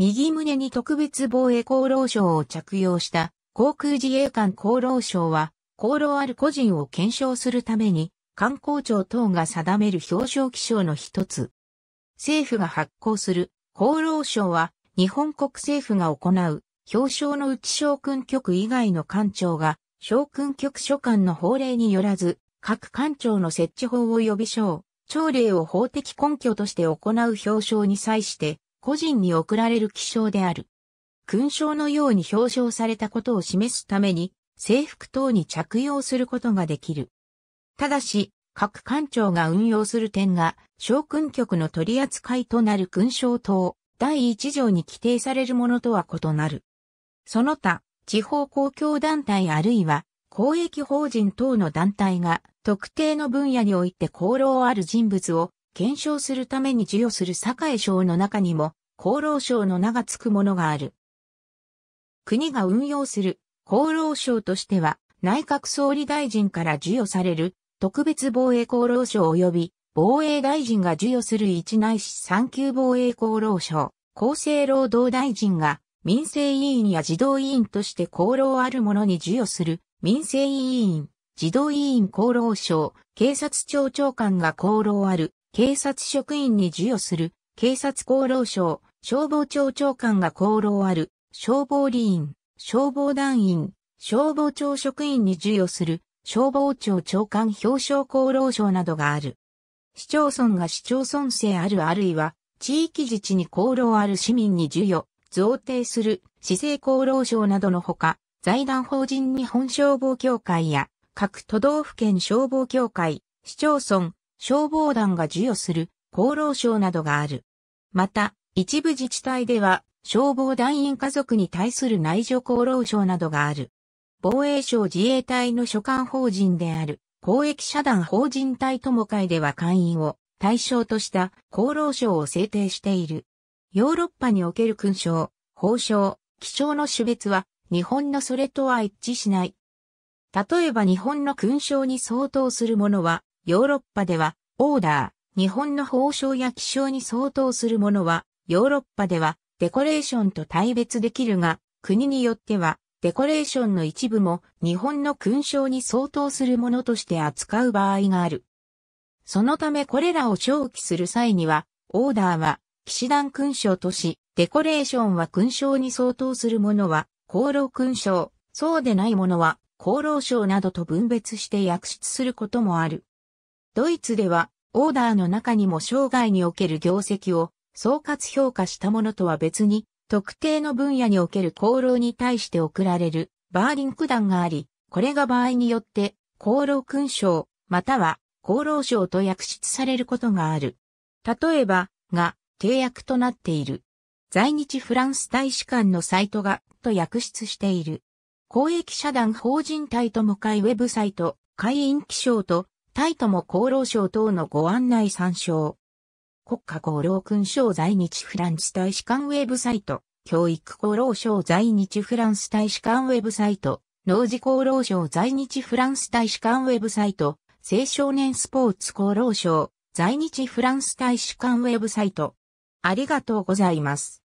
右胸に特別防衛功労賞を着用した航空自衛官功労賞は、功労ある個人を検証するために、観光庁等が定める表彰記章の一つ。政府が発行する功労賞は、日本国政府が行う表彰のうち将軍局以外の官庁が、将軍局所管の法令によらず、各官庁の設置法及び賞、朝礼を法的根拠として行う表彰に際して、個人に贈られる記章である。勲章のように表彰されたことを示すために、制服等に着用することができる。ただし、各官庁が運用する点が、将軍局の取り扱いとなる勲章等、第一条に規定されるものとは異なる。その他、地方公共団体あるいは、公益法人等の団体が、特定の分野において功労ある人物を検証するために授与する栄賞の中にも、厚労省の名が付くものがある。国が運用する厚労省としては、内閣総理大臣から授与される特別防衛厚労省及び防衛大臣が授与する一内市産級防衛厚労省、厚生労働大臣が民生委員や児童委員として厚労あるものに授与する民生委員、児童委員厚労省、警察庁長官が厚労ある警察職員に授与する、警察厚労省、消防庁長官が功労ある、消防理員、消防団員、消防庁職員に授与する、消防庁長官表彰厚労省などがある。市町村が市町村制あるあるいは、地域自治に功労ある市民に授与、贈呈する、市政厚労省などのほか、財団法人日本消防協会や、各都道府県消防協会、市町村、消防団が授与する厚労省などがある。また、一部自治体では、消防団員家族に対する内助厚労省などがある。防衛省自衛隊の所管法人である、公益社団法人隊友会では会員を対象とした厚労省を制定している。ヨーロッパにおける勲章、法章、気象の種別は、日本のそれとは一致しない。例えば日本の勲章に相当するものは、ヨーロッパではオーダー、日本の宝章や気象に相当するものは、ヨーロッパではデコレーションと対別できるが、国によっては、デコレーションの一部も日本の勲章に相当するものとして扱う場合がある。そのためこれらを長期する際には、オーダーは騎士団勲章とし、デコレーションは勲章に相当するものは、功労勲章、そうでないものは、功労章などと分別して訳出することもある。ドイツでは、オーダーの中にも生涯における業績を総括評価したものとは別に、特定の分野における功労に対して贈られるバーリンク団があり、これが場合によって功労勲章、または功労賞と訳出されることがある。例えば、が、定約となっている。在日フランス大使館のサイトが、と訳出している。公益社団法人体と向かいウェブサイト、会員記章とタイとも厚労省等のご案内参照。国家厚労勲章在日フランス大使館ウェブサイト、教育厚労省在日フランス大使館ウェブサイト、農事厚労省在日フランス大使館ウェブサイト、青少年スポーツ厚労省在日フランス大使館ウェブサイト。ありがとうございます。